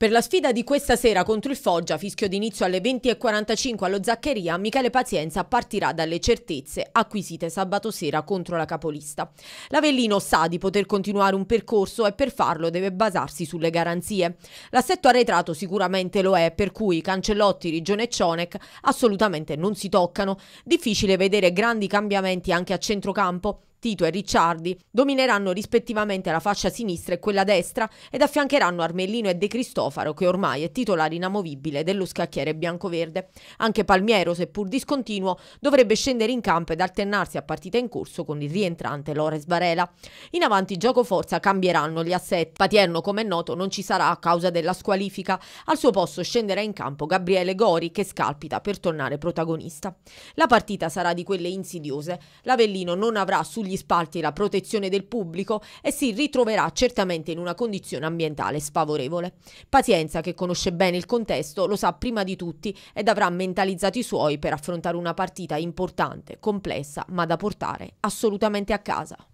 Per la sfida di questa sera contro il Foggia, fischio d'inizio alle 20.45 allo Zaccheria, Michele Pazienza partirà dalle certezze acquisite sabato sera contro la capolista. L'Avellino sa di poter continuare un percorso e per farlo deve basarsi sulle garanzie. L'assetto arretrato sicuramente lo è, per cui Cancellotti, Rigione e Cionec assolutamente non si toccano. Difficile vedere grandi cambiamenti anche a centrocampo. Tito e Ricciardi, domineranno rispettivamente la fascia sinistra e quella destra ed affiancheranno Armellino e De Cristofaro che ormai è titolare inamovibile dello scacchiere biancoverde. Anche Palmiero, seppur discontinuo, dovrebbe scendere in campo ed alternarsi a partita in corso con il rientrante Lores Varela. In avanti gioco forza cambieranno gli assetti. Patierno, come è noto, non ci sarà a causa della squalifica. Al suo posto scenderà in campo Gabriele Gori che scalpita per tornare protagonista. La partita sarà di quelle insidiose. L'Avellino non avrà sugli degli spalti e la protezione del pubblico e si ritroverà certamente in una condizione ambientale sfavorevole. Pazienza, che conosce bene il contesto, lo sa prima di tutti ed avrà mentalizzato i suoi per affrontare una partita importante, complessa, ma da portare assolutamente a casa.